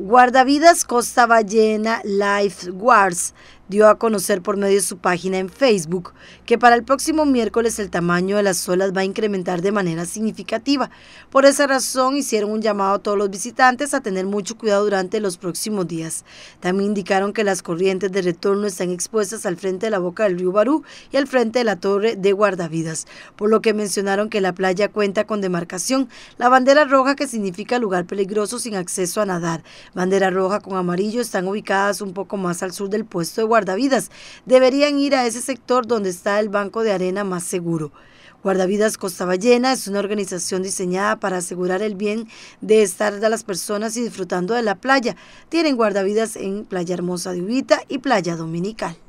Guardavidas Costa Ballena Life Guards dio a conocer por medio de su página en Facebook que para el próximo miércoles el tamaño de las olas va a incrementar de manera significativa. Por esa razón hicieron un llamado a todos los visitantes a tener mucho cuidado durante los próximos días. También indicaron que las corrientes de retorno están expuestas al frente de la boca del río Barú y al frente de la torre de guardavidas, por lo que mencionaron que la playa cuenta con demarcación, la bandera roja que significa lugar peligroso sin acceso a nadar, bandera roja con amarillo están ubicadas un poco más al sur del puesto de guardavidas guardavidas deberían ir a ese sector donde está el banco de arena más seguro. Guardavidas Costa Ballena es una organización diseñada para asegurar el bien de estar de las personas y disfrutando de la playa. Tienen guardavidas en Playa Hermosa de Ubita y Playa Dominical.